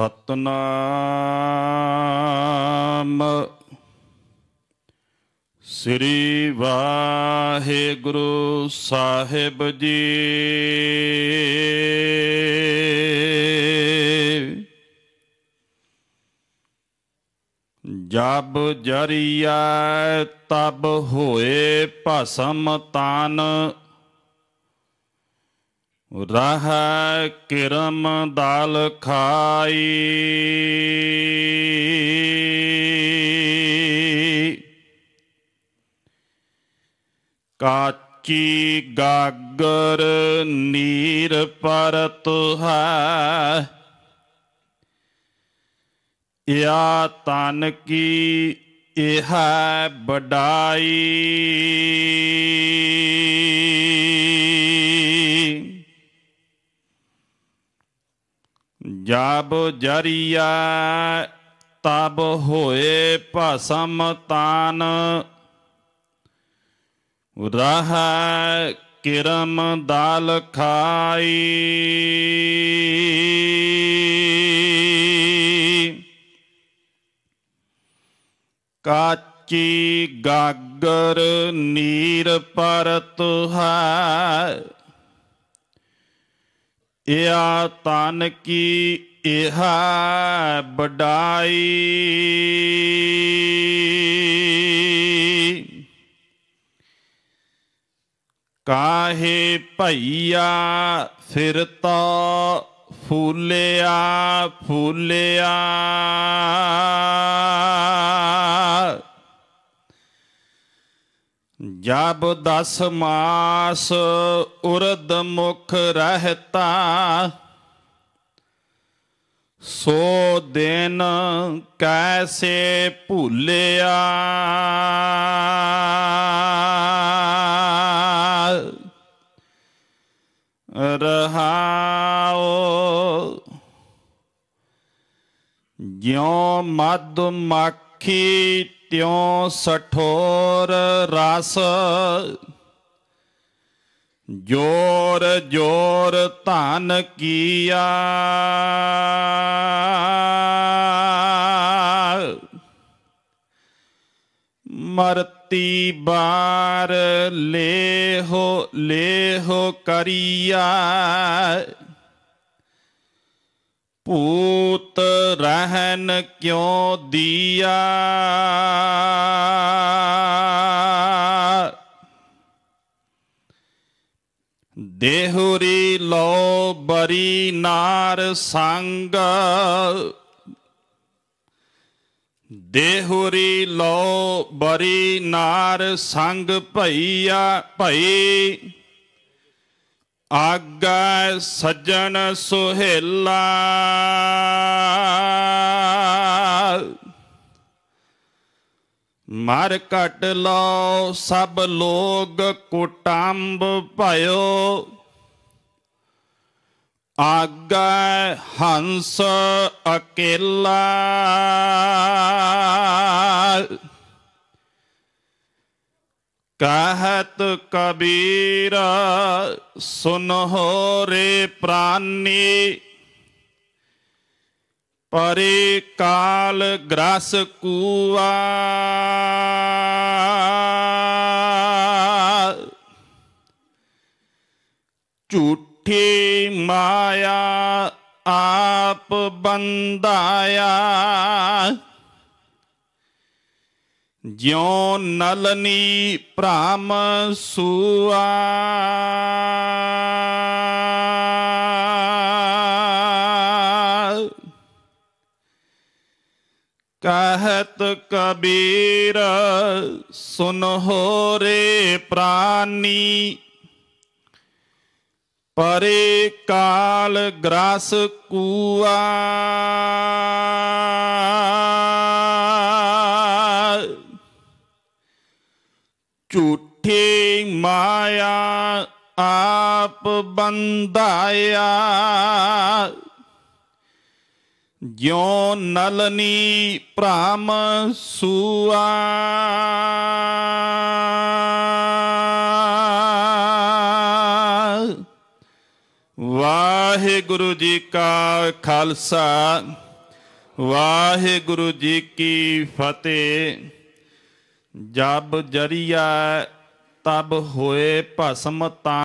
ਸਤਨਾਮ ਸ੍ਰੀ ਵਾਹਿਗੁਰੂ ਸਾਹਿਬ ਜੀ ਜਬ ਜਰੀਆ ਤਬ ਹੋਏ ਭਸਮ ਤਾਨ ਰਹ ਕਿਰਮ ਦਾਲ ਖਾਈ ਕਾਚੀ ਗਾਗਰ ਨੀਰ ਪਰਤ ਹੈ ਯਾ ਤਨ ਕੀ ਇਹ ਬਡਾਈ ਜਬ ਜਰੀਆ ਤਬ ਹੋਏ ਭਸਮ ਤਾਨ ਰਹ ਕਿਰਮ ਦਾਲ ਖਾਈ ਕਾਚੀ ਗਾਗਰ ਨੀਰ ਪਰਤ ਹੈ या तन की यह बड़ाई काहे भैया तो फूलिया फूलिया ਜਬ ਦਸ ਮਾਸ ਉਰਦ ਮੁਖ ਰਹਤਾ ਸੋ ਦਿਨ ਕੈਸੇ ਭੁੱਲਿਆ ਰਹਾਓ ਜਿਉ ਮਦ ਮੱਖੀ ਤਿਉਂ ਸਠੋਰ ਰਸ ਜੋਰ ਜੋਰ ਧਨ ਕੀਆ ਮਰਤੀ ਬਾਰ ਲੇਹੋ ਲੇਹੋ ਕਰੀਆ ਭੂਤ ਰਹਿਨ ਕਿਉ ਦੀਆ ਦੇਹੁਰੀ ਲੋ ਬਰੀ ਨਾਰ ਸੰਗ ਦੇਹੁਰੀ ਲੋ ਬਰੀ ਨਾਰ ਸੰਗ ਭਈਆ ਭਈ ਆਗਾ ਸੱਜਣ ਸੁਹੇਲਾ ਮਰ ਕਟ ਲਓ ਸਭ ਲੋਗ ਕੁਟੰਬ ਭਇਓ ਆਗਾ ਹੰਸ ਅਕੇਲਾ ਕਹਤ ਕਬੀਰ ਸੁਨ ਰੇ ਪ੍ਰਾਨੀ ਪਰੇ ਕਾਲ ਗ੍ਰਸ ਕੂਆ ਝੂਠੀ ਮਾਇਆ ਆਪ ਬੰਦਾਇਆ ਜਿਉ ਨਲਨੀ ਭ੍ਰਮ ਸੁਆ ਕਹਤ ਕਬੀਰ ਸੁਨ ਹੋਰੇ ਪ੍ਰਾਨੀ ਪਰੇ ਕਾਲ ਗ੍ਰਾਸ ਕੂਆ ਝੂਠੀ ਮਾਇਆ ਆਪ ਬੰਧਾਇਆ ਜਿਉ ਨਲਨੀ ਭ੍ਰਮ ਸੂਆ ਵਾਹਿਗੁਰੂ ਜੀ ਕਾ ਖਾਲਸਾ ਵਾਹਿਗੁਰੂ ਜੀ ਕੀ ਫਤਿਹ ਜਬ ਜਰੀਆ ਤਬ ਹੋਏ ਭਸਮ ਤਾਂ